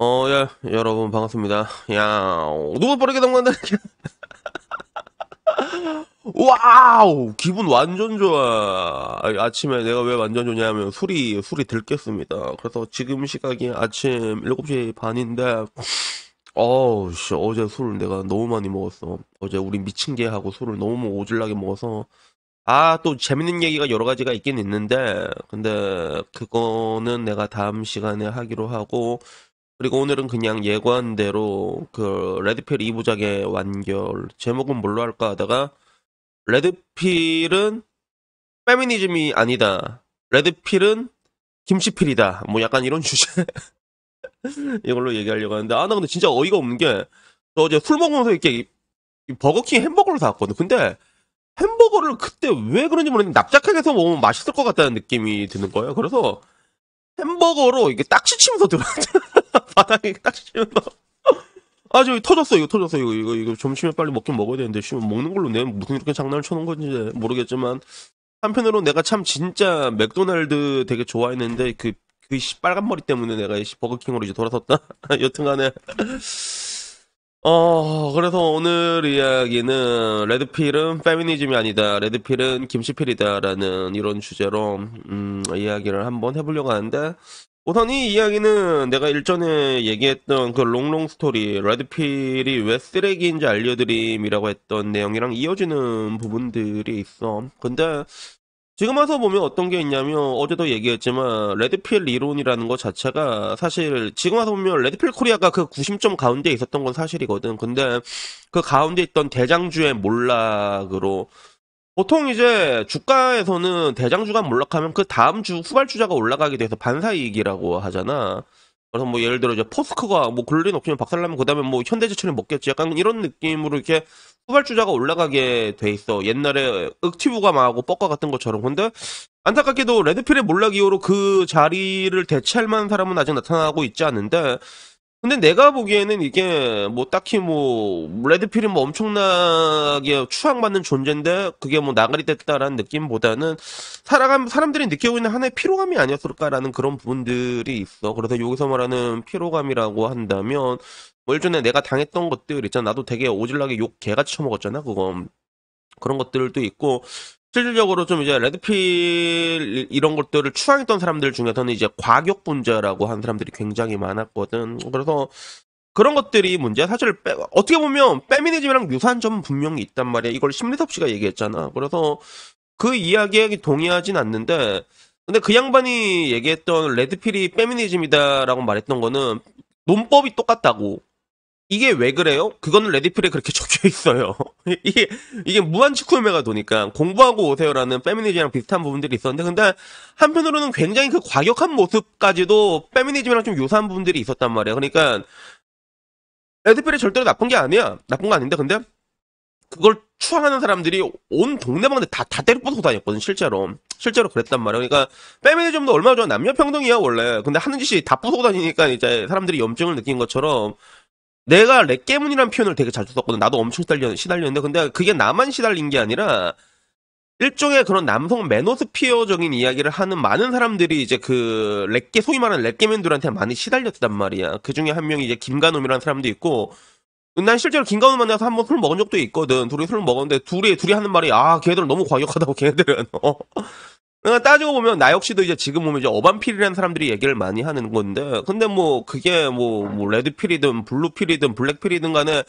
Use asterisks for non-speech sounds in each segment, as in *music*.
어, 예, 여러분, 반갑습니다. 야, 누가 빠르게 넘간다. *laughs* 와우! 기분 완전 좋아. 아침에 내가 왜 완전 좋냐면 하 술이, 술이 들겠습니다. 그래서 지금 시각이 아침 7시 반인데, 어우, 씨, 어제 술을 내가 너무 많이 먹었어. 어제 우리 미친 개 하고 술을 너무 오질나게 먹어서. 아, 또 재밌는 얘기가 여러 가지가 있긴 있는데, 근데 그거는 내가 다음 시간에 하기로 하고, 그리고 오늘은 그냥 예고한대로 그 레드필 2부작의 완결, 제목은 뭘로 할까 하다가, 레드필은 페미니즘이 아니다. 레드필은 김치필이다. 뭐 약간 이런 *laughs* 주제. *laughs* 이걸로 얘기하려고 하는데 아 나 근데 진짜 어이가 없는 게 저 어제 술 먹으면서 이렇게 버거킹 햄버거를 사왔거든. 근데 햄버거를 그때 왜 그런지 모르겠는데 납작하게 해서 먹으면 맛있을 것 같다는 느낌이 드는 거예요. 그래서 햄버거로 이게 딱지 치면서 들어갔잖아. *laughs* 바닥에 딱지 치면서. 아, 저기 터졌어, 이거 터졌어, 이거, 이거, 이거 점심에 빨리 먹긴 먹어야 되는데, 씨, 먹는 걸로 내 무슨 이렇게 장난을 쳐놓은 건지 모르겠지만, 한편으로 내가 참 진짜 맥도날드 되게 좋아했는데, 그 그씨 빨간 머리 때문에 내가 이 버거킹으로 이제 돌아섰다. *laughs* 여튼간에 어 그래서 오늘 이야기는 레드필은 페미니즘이 아니다. 레드필은 김시필이다라는 이런 주제로 음, 이야기를 한번 해보려고 하는데 우선 이 이야기는 내가 일전에 얘기했던 그 롱롱 스토리 레드필이 왜 쓰레기인지 알려드림이라고 했던 내용이랑 이어지는 부분들이 있어. 근데 지금 와서 보면 어떤 게 있냐면 어제도 얘기했지만 레드필 이론이라는 것 자체가 사실 지금 와서 보면 레드필 코리아가 그 구심점 가운데 있었던 건 사실이거든. 근데 그 가운데 있던 대장주의 몰락으로 보통 이제 주가에서는 대장주가 몰락하면 그 다음 주 후발 주자가 올라가게 돼서 반사이익이라고 하잖아. 그래서 뭐 예를 들어 이제 포스코가 뭐 글로리 높면 박살나면 그다음에 뭐 현대제철이 먹겠지 약간 이런 느낌으로 이렇게 후발주자가 올라가게 돼 있어 옛날에 억티브가 망하고 뻑과 같은 것처럼 근데 안타깝게도 레드필의 몰락 이후로 그 자리를 대체할 만한 사람은 아직 나타나고 있지 않은데 근데 내가 보기에는 이게 뭐 딱히 뭐 레드필이 뭐 엄청나게 추앙받는 존재인데 그게 뭐 나가리 됐다라는 느낌보다는 살아감 사람들이 느끼고 있는 하나의 피로감이 아니었을까라는 그런 부분들이 있어. 그래서 여기서 말하는 피로감이라고 한다면 뭐 일전에 내가 당했던 것들 있잖아. 나도 되게 오질나게 욕 개같이 처먹었잖아. 그건 그런 것들도 있고 실질적으로 좀 이제 레드필 이런 것들을 추앙했던 사람들 중에서는 이제 과격 분자라고 하는 사람들이 굉장히 많았거든. 그래서 그런 것들이 문제야. 사실 빼, 어떻게 보면 페미니즘이랑 유사한 점은 분명히 있단 말이야. 이걸 심리섭 씨가 얘기했잖아. 그래서 그 이야기에 동의하진 않는데 근데 그 양반이 얘기했던 레드필이 페미니즘이다라고 말했던 거는 논법이 똑같다고. 이게 왜 그래요? 그거는 레디플에 그렇게 *laughs* 적혀 있어요. 이게, 이게 무한 치구매가 도니까 공부하고 오세요라는 페미니즘이랑 비슷한 부분들이 있었는데, 근데 한편으로는 굉장히 그 과격한 모습까지도 페미니즘이랑 좀 유사한 부분들이 있었단 말이야. 그러니까, 레디플이 절대로 나쁜 게 아니야. 나쁜 거 아닌데, 근데 그걸 추앙하는 사람들이 온 동네방네 다, 다 때려 부수고 다녔거든, 실제로. 실제로 그랬단 말이야. 그러니까, 페미니즘도 얼마나 좋아. 남녀평등이야, 원래. 근데 하는 짓이 다 부수고 다니니까 이제 사람들이 염증을 느낀 것처럼, 내가 렉 깨문이라는 표현을 되게 잘주 썼거든. 나도 엄청 시달려, 시달렸는데. 근데 그게 나만 시달린 게 아니라, 일종의 그런 남성 매너스피어적인 이야기를 하는 많은 사람들이 이제 그 렉게 소위 말하는 렉게맨들한테 많이 시달렸단 말이야. 그 중에 한 명이 이제 김간놈이라는 사람도 있고 난 실제로 김간놈 만나서 한 번 술 먹은 적도 있거든. 둘이 술 먹었는데 둘이 둘이 하는 말이 아 걔들 은 너무 과격하다고 걔들은 *laughs* 어. 그러니까 따지고 보면 나 역시도 이제 지금 보면 이제 어반필이라는 사람들이 얘기를 많이 하는 건데 근데 뭐 그게 뭐, 뭐 레드필이든 블루필이든 블랙필이든 간에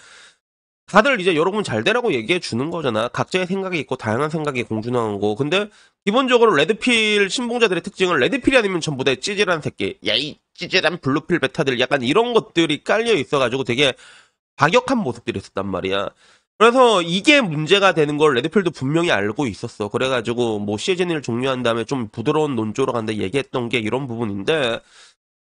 다들 이제 여러분 잘 되라고 얘기해 주는 거잖아. 각자의 생각이 있고 다양한 생각이 공존하고 는 근데 기본적으로 레드필 신봉자들의 특징은 레드필이 아니면 전부 다 찌질한 새끼 야이 찌질한 블루필 베타들 약간 이런 것들이 깔려 있어가지고 되게 과격한 모습들이 있었단 말이야. 그래서 이게 문제가 되는 걸 레드필드 분명히 알고 있었어. 그래가지고 뭐 시즌을 종료한 다음에 좀 부드러운 논조로 간다 얘기했던 게 이런 부분인데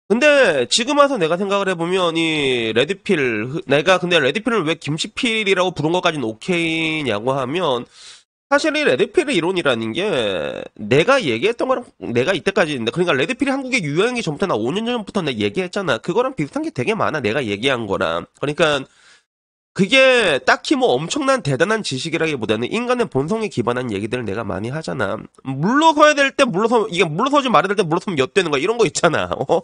근데 지금 와서 내가 생각을 해보면 이 레드필 내가 근데 레드필을 왜 김치필이라고 부른 것까지는 오케이냐고 하면 사실 이 레드필의 이론이라는 게 내가 얘기했던 거랑 내가 이때까지 있는데 그러니까 레드필이 한국에 유행이 전부터 나 5년 전부터 내가 얘기했잖아 그거랑 비슷한 게 되게 많아 내가 얘기한 거랑 그러니까 그게 딱히 뭐 엄청난 대단한 지식이라기보다는 인간의 본성에 기반한 얘기들을 내가 많이 하잖아. 물러서야 될 때 물러서 이게 물러서지 말아야 될 때 물러서면 엿되는 거야 이런 거 있잖아. *laughs* 어?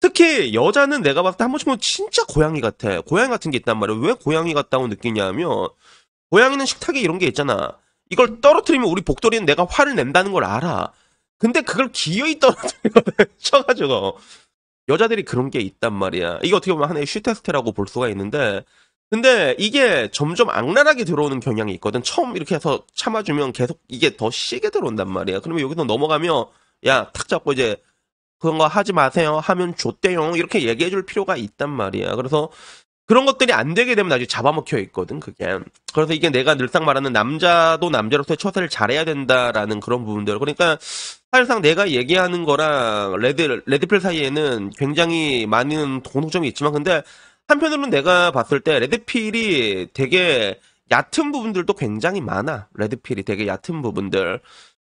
특히 여자는 내가 봤을 때 한 번씩 보면 진짜 고양이 같아. 고양이 같은 게 있단 말이야. 왜 고양이 같다고 느끼냐면 고양이는 식탁에 이런 게 있잖아. 이걸 떨어뜨리면 우리 복돌이는 내가 화를 낸다는 걸 알아. 근데 그걸 기어이 떨어뜨리거든. *laughs* 쳐가지고 여자들이 그런 게 있단 말이야. 이게 어떻게 보면 하나의 슈테스트라고 볼 수가 있는데, 근데 이게 점점 악랄하게 들어오는 경향이 있거든. 처음 이렇게 해서 참아주면 계속 이게 더 시게 들어온단 말이야. 그러면 여기서 넘어가면, 야, 탁 잡고 이제, 그런 거 하지 마세요. 하면 좋대요. 이렇게 얘기해 줄 필요가 있단 말이야. 그래서 그런 것들이 안 되게 되면 나중에 잡아먹혀 있거든, 그게. 그래서 이게 내가 늘상 말하는 남자도 남자로서의 처세를 잘해야 된다라는 그런 부분들. 그러니까 사실상 내가 얘기하는 거랑 레드, 레드필 사이에는 굉장히 많은 동통점이 있지만, 근데 한편으로는 내가 봤을 때 레드필이 되게 얕은 부분들도 굉장히 많아. 레드필이 되게 얕은 부분들.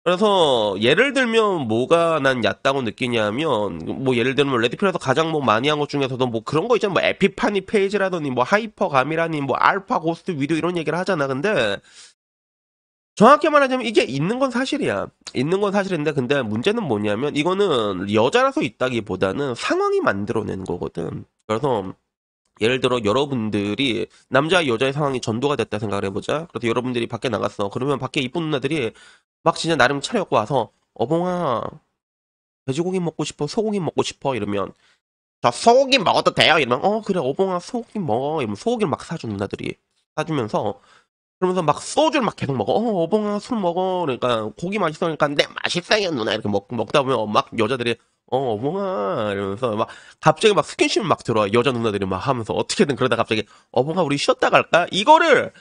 그래서 예를 들면 뭐가 난 얕다고 느끼냐면 뭐 예를 들면 레드필에서 가장 뭐 많이 한 것 중에서도 뭐 그런 거 있잖아 뭐 에피파니 페이지라더니 뭐 하이퍼 감이라니 뭐 알파 고스트 위도 이런 얘기를 하잖아 근데 정확히 말하자면 이게 있는 건 사실이야 있는 건 사실인데 근데 문제는 뭐냐면 이거는 여자라서 있다기보다는 상황이 만들어낸 거거든 그래서 예를 들어 여러분들이 남자 여자의 상황이 전도가 됐다 생각을 해보자. 그래서 여러분들이 밖에 나갔어. 그러면 밖에 이쁜 누나들이 막 진짜 나름 차려고 와서 어봉아 돼지고기 먹고 싶어 소고기 먹고 싶어 이러면 저 소고기 먹어도 돼요 이러면 어 그래 어봉아 소고기 먹어 이러면 소고기를 막 사준 누나들이 사주면서 그러면서 막 소주를 막 계속 먹어. 어, 어봉아, 술 먹어. 그러니까 고기 맛있어. 그러니까 내 맛있어요, 누나. 이렇게 먹, 먹다 보면 막 여자들이 어, 어봉아. 이러면서 막 갑자기 막 스킨십을 막 들어와. 여자 누나들이 막 하면서 어떻게든 그러다 갑자기 어봉아, 우리 쉬었다 갈까? 이거를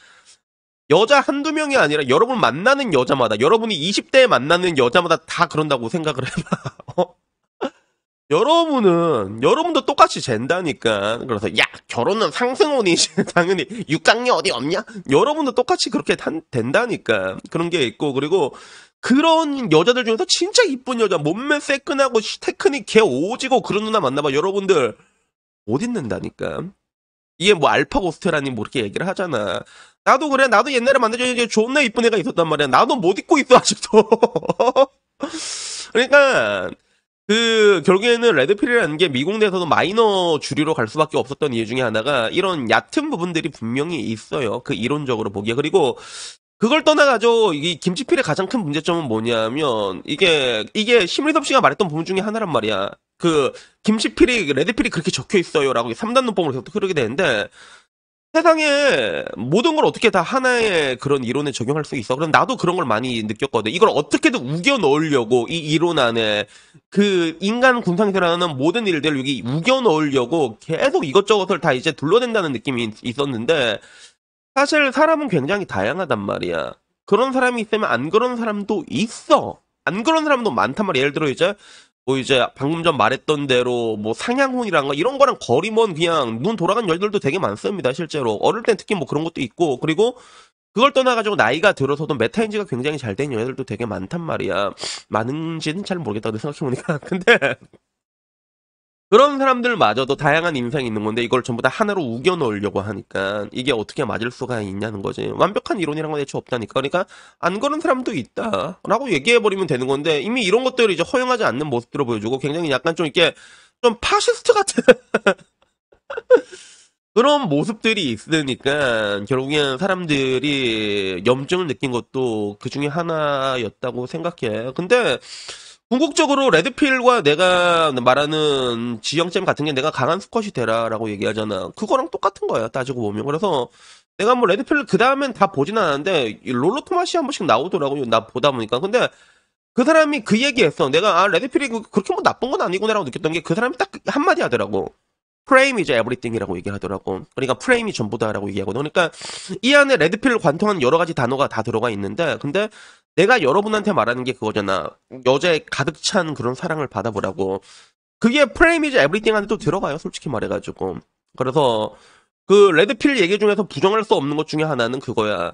여자 한두 명이 아니라 여러분 만나는 여자마다, 여러분이 20대에 만나는 여자마다 다 그런다고 생각을 해봐. *laughs* 어? 여러분은 여러분도 똑같이 잰다니까 그래서 야 결혼은 상승운이지 *laughs* 당연히 육강이 어디 없냐 여러분도 똑같이 그렇게 단, 된다니까 그런 게 있고 그리고 그런 여자들 중에서 진짜 이쁜 여자 몸매 새끈하고 테크닉 개 오지고 그런 누나 만나봐 여러분들 못 있는다니까 이게 뭐 알파 고스트라니 뭐 이렇게 얘기를 하잖아 나도 그래 나도 옛날에 만나자니 존나 이쁜 애가 있었단 말이야 나도 못입고 있어 아직도 *laughs* 그러니까 그 결국에는 레드필이라는 게 미국 내에서도 마이너 주류로 갈 수밖에 없었던 이유 중에 하나가 이런 얕은 부분들이 분명히 있어요. 그 이론적으로 보기에 그리고 그걸 떠나가죠. 이 김치필의 가장 큰 문제점은 뭐냐면 이게 이게 심리섭 씨가 말했던 부분 중에 하나란 말이야. 그 김치필이 레드필이 그렇게 적혀 있어요라고 3단 논법으로 계속 흐르게 되는데 세상에 모든 걸 어떻게 다 하나의 그런 이론에 적용할 수 있어. 그럼 나도 그런 걸 많이 느꼈거든. 이걸 어떻게든 우겨 넣으려고 이 이론 안에 그 인간 군상태라는 모든 일들을 여기 우겨 넣으려고 계속 이것저것을 다 이제 둘러댄다는 느낌이 있었는데 사실 사람은 굉장히 다양하단 말이야. 그런 사람이 있으면 안 그런 사람도 있어. 안 그런 사람도 많단 말이야. 예를 들어 이제 뭐 이제 방금 전 말했던 대로 뭐상향혼이란거 이런 거랑 거리먼 그냥 눈 돌아간 열들도 되게 많습니다 실제로 어릴 땐 특히 뭐 그런 것도 있고 그리고 그걸 떠나가지고 나이가 들어서도 메타인지가 굉장히 잘 된 여자들도 되게 많단 말이야 많은지는 잘 모르겠다 고 생각해보니까 *laughs* 근데 그런 사람들마저도 다양한 인생이 있는 건데 이걸 전부 다 하나로 우겨 넣으려고 하니까 이게 어떻게 맞을 수가 있냐는 거지. 완벽한 이론이란 건 대체 없다니까. 그러니까 안 그런 사람도 있다라고 얘기해버리면 되는 건데 이미 이런 것들을 이제 허용하지 않는 모습들을 보여주고 굉장히 약간 좀 이렇게 좀 파시스트 같은 *laughs* 그런 모습들이 있으니까 결국엔 사람들이 염증을 느낀 것도 그 중에 하나였다고 생각해. 근데 궁극적으로 레드필과 내가 말하는 지형점 같은 게 내가 강한 수컷이 되라라고 얘기하잖아. 그거랑 똑같은 거야 따지고 보면. 그래서 내가 뭐 레드필 을그 다음엔 다 보진 않았는데 롤러 토마시 한 번씩 나오더라고요. 나 보다 보니까. 근데 그 사람이 그 얘기했어. 내가 아 레드필이 그, 그렇게 뭐 나쁜 건 아니구나라고 느꼈던 게 그 사람이 딱 한마디 하더라고. 프레임이자 에브리띵이라고 얘기 하더라고. 그러니까 프레임이 전부다라고 얘기하고. 그러니까 이 안에 레드필 관통하는 여러 가지 단어가 다 들어가 있는데 근데 내가 여러분한테 말하는 게 그거잖아. 여자의 가득 찬 그런 사랑을 받아보라고. 그게 프레임이지 에브리띵 안에 또 들어가요. 솔직히 말해가지고. 그래서 그 레드필 얘기 중에서 부정할 수 없는 것 중에 하나는 그거야.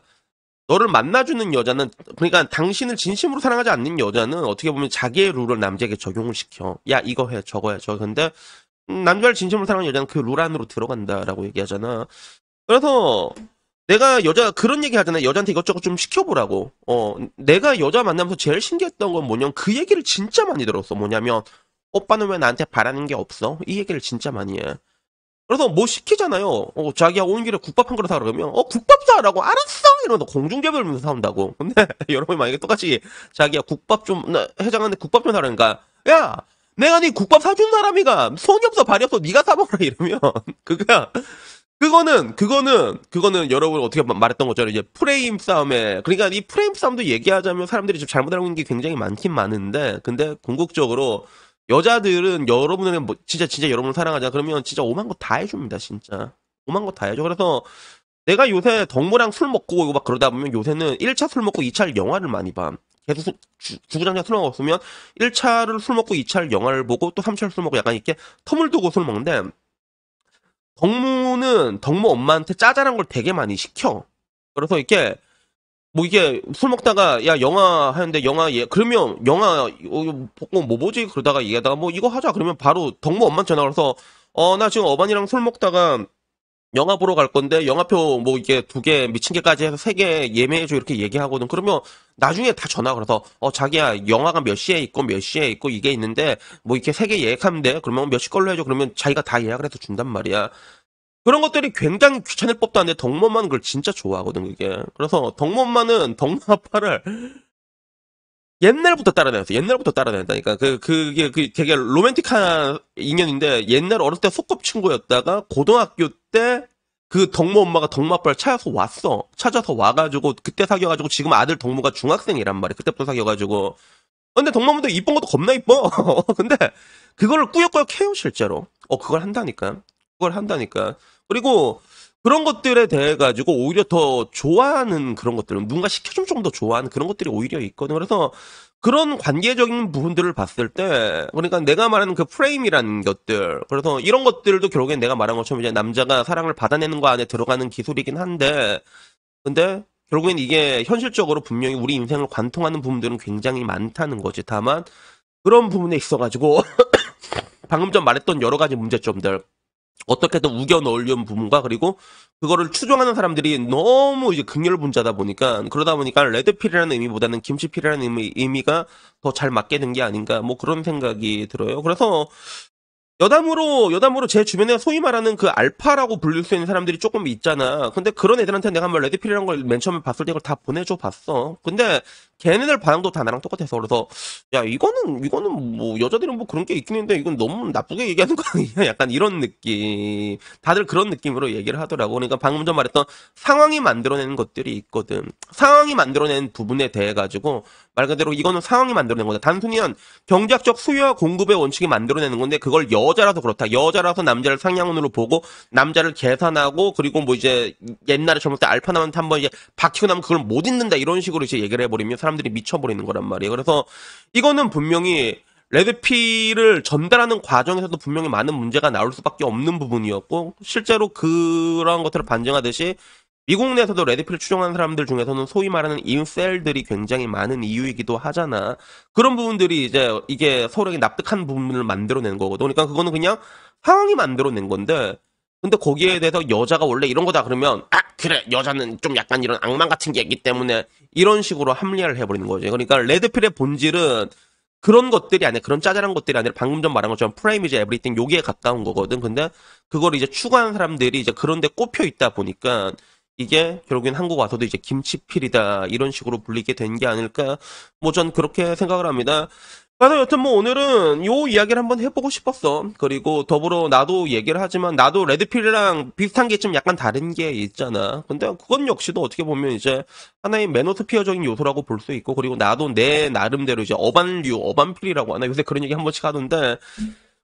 너를 만나주는 여자는 그러니까 당신을 진심으로 사랑하지 않는 여자는 어떻게 보면 자기의 룰을 남자에게 적용을 시켜. 야 이거 해 저거 해 저. 거 근데 음, 남자를 진심으로 사랑하는 여자는 그 룰 안으로 들어간다라고 얘기하잖아. 그래서 내가 여자 그런 얘기 하잖아요. 여자한테 이것저것 좀 시켜보라고. 어, 내가 여자 만나면서 제일 신기했던 건 뭐냐면 그 얘기를 진짜 많이 들었어. 뭐냐면 오빠는 왜 나한테 바라는 게 없어? 이 얘기를 진짜 많이 해. 그래서 뭐 시키잖아요. 어, 자기야 오는 길에 국밥 한 그릇 하 그러면 어 국밥 사라고 알았어 이러면서 공중개별면서 사온다고. *laughs* 근데 여러분이 만약에 똑같이 자기야 국밥 좀 해장하는데 국밥 좀 사라니까 야 내가 네 국밥 사준 사람이가 손이 없어 발이 없어 네가 사먹으라 이러면 *laughs* 그거야. 그거는 그거는 그거는 여러분 어떻게 말했던 것처럼 이제 프레임 싸움에 그러니까 이 프레임 싸움도 얘기하자면 사람들이 좀 잘못 알고 있는 게 굉장히 많긴 많은데 근데 궁극적으로 여자들은 여러분은뭐 진짜 진짜 여러분을 사랑하자 그러면 진짜 오만 거 다 해줍니다 진짜 오만 거다 해줘 그래서 내가 요새 덕무랑 술 먹고 이거 막 그러다 보면 요새는 1차 술 먹고 2차 를 영화를 많이 봐 계속 주구장창 술 먹었으면 1차를 술 먹고 2차를 영화를 보고 또 3차를 술 먹고 약간 이렇게 터물두고 술 먹는데 덕무는 덕무 엄마한테 짜잘한 걸 되게 많이 시켜. 그래서 이게 렇뭐 이게 술 먹다가 야 영화 하는데 영화 예 그러면 영화 보고 어, 뭐, 뭐 보지 그러다가 얘기하다가 뭐 이거 하자 그러면 바로 덕무 엄마 한테 전화 걸어서 어 나 지금 어반이랑 술 먹다가 영화 보러 갈 건데 영화표 뭐 이게 두 개 미친 개까지 해서 세 개 예매해줘 이렇게 얘기하거든 그러면 나중에 다 전화 그래서어 자기야 영화가 몇 시에 있고 몇 시에 있고 이게 있는데 뭐 이렇게 세 개 예약하면 돼 그러면 뭐 몇시 걸로 해줘 그러면 자기가 다 예약을 해서 준단 말이야 그런 것들이 굉장히 귀찮을 법도 한데 덕모만 그걸 진짜 좋아하거든 그게 그래서 덕모만은 덕모 아빠를 옛날부터 따라다녔어. 옛날부터 따라다녔다니까. 그, 그게, 그 되게 로맨틱한 인연인데, 옛날 어릴때 소꿉친구였다가, 고등학교 때, 그 덕모 엄마가 덕모 아빠를 찾아서 왔어. 찾아서 와가지고, 그때 사귀어가지고, 지금 아들 덕모가 중학생이란 말이야. 그때부터 사귀어가지고. 근데 덕모도 이쁜 것도 겁나 이뻐. *laughs* 근데, 그거를 꾸역꾸역 해요, 실제로. 어, 그걸 한다니까. 그걸 한다니까. 그리고, 그런 것들에 대해 가지고 오히려 더 좋아하는 그런 것들, 뭔가 시켜주면 좀더 좋아하는 그런 것들이 오히려 있거든요. 그래서 그런 관계적인 부분들을 봤을 때, 그러니까 내가 말하는 그 프레임이라는 것들, 그래서 이런 것들도 결국엔 내가 말한 것처럼 이제 남자가 사랑을 받아내는 거 안에 들어가는 기술이긴 한데, 근데 결국엔 이게 현실적으로 분명히 우리 인생을 관통하는 부분들은 굉장히 많다는 거지. 다만, 그런 부분에 있어가지고, *coughs* 방금 전 말했던 여러 가지 문제점들, 어떻게든 우겨 넣으려는 부분과 그리고 그거를 추종하는 사람들이 너무 이제 극렬분자다 보니까 그러다 보니까 레드필이라는 의미보다는 김치필이라는 의미, 의미가 더 잘 맞게 된 게 아닌가 뭐 그런 생각이 들어요. 그래서 여담으로 여담으로 제 주변에 소위 말하는 그 알파라고 불릴 수 있는 사람들이 조금 있잖아. 근데 그런 애들한테 내가 한번 레드필이라는 걸 맨 처음에 봤을 때 그걸 다 보내줘 봤어. 근데 걔네들 반응도 다 나랑 똑같아서 그래서 야 이거는 이거는 뭐 여자들은 뭐 그런 게 있긴 했는데 이건 너무 나쁘게 얘기하는 거 아니야? *laughs* 약간 이런 느낌. 다들 그런 느낌으로 얘기를 하더라고. 그러니까 방금 전 말했던 상황이 만들어내는 것들이 있거든. 상황이 만들어낸 부분에 대해 가지고 말 그대로 이거는 상황이 만들어낸 거다. 단순히 한 경제학적 수요와 공급의 원칙이 만들어내는 건데 그걸 여자라서 그렇다. 여자라서 남자를 상향으로 보고 남자를 계산하고 그리고 뭐 이제 옛날에 젊을 때알파나만테 한번 이제 박히고 나면 그걸 못 잊는다 이런 식으로 이제 얘기를 해버리면 사람들이 미쳐버리는 거란 말이에요. 그래서 이거는 분명히 레드피를 전달하는 과정에서도 분명히 많은 문제가 나올 수밖에 없는 부분이었고 실제로 그런 것들을 반증하듯이 미국 내에서도 레드필을 추종하는 사람들 중에서는 소위 말하는 인셀들이 굉장히 많은 이유이기도 하잖아. 그런 부분들이 이제 이게 서로에게 납득한 부분을 만들어낸 거거든. 그러니까 그거는 그냥 상황이 만들어낸 건데 근데 거기에 대해서 여자가 원래 이런 거다 그러면 아 그래 여자는 좀 약간 이런 악만 같은 게 있기 때문에 이런 식으로 합리화를 해버리는 거지. 그러니까 레드필의 본질은 그런 것들이 아니라 그런 짜잘한 것들이 아니라 방금 전 말한 것처럼 프레임이즈 에브리띵 요기에 가까운 거거든. 근데 그걸 이제 추구하는 사람들이 이제 그런 데 꼽혀 있다 보니까 이게 결국엔 한국 와서도 이제 김치필이다 이런 식으로 불리게 된 게 아닐까 뭐 전 그렇게 생각을 합니다. 그래서 여튼 뭐 오늘은 요 이야기를 한번 해보고 싶었어. 그리고 더불어 나도 얘기를 하지만 나도 레드필이랑 비슷한 게 좀 약간 다른 게 있잖아. 근데 그건 역시도 어떻게 보면 이제 하나의 매너스피어적인 요소라고 볼 수 있고 그리고 나도 내 나름대로 이제 어반류, 어반필이라고 하나 요새 그런 얘기 한 번씩 하던데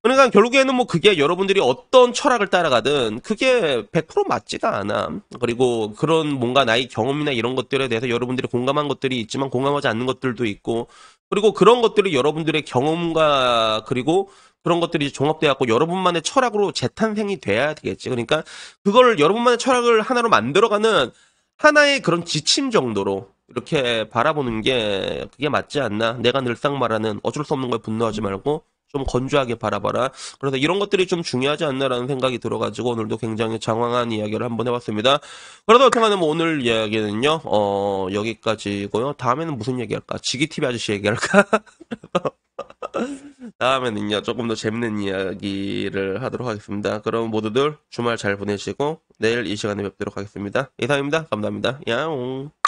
그러니까 결국에는 뭐 그게 여러분들이 어떤 철학을 따라가든 그게 100% 맞지가 않아. 그리고 그런 뭔가 나의 경험이나 이런 것들에 대해서 여러분들이 공감한 것들이 있지만 공감하지 않는 것들도 있고 그리고 그런 것들이 여러분들의 경험과 그리고 그런 것들이 종합돼 갖고 여러분만의 철학으로 재탄생이 돼야 되겠지. 그러니까 그걸 여러분만의 철학을 하나로 만들어가는 하나의 그런 지침 정도로 이렇게 바라보는 게 그게 맞지 않나. 내가 늘상 말하는 어쩔 수 없는 거에 분노하지 말고 좀 건조하게 바라봐라. 그래서 이런 것들이 좀 중요하지 않나라는 생각이 들어가지고 오늘도 굉장히 장황한 이야기를 한번 해봤습니다. 그래서 어쨌 하면 뭐 오늘 이야기는요, 어, 여기까지고요. 다음에는 무슨 얘기할까? 지기TV 아저씨 얘기할까? *laughs* 다음에는요, 조금 더 재밌는 이야기를 하도록 하겠습니다. 그럼 모두들 주말 잘 보내시고 내일 이 시간에 뵙도록 하겠습니다. 이상입니다. 감사합니다. 야옹.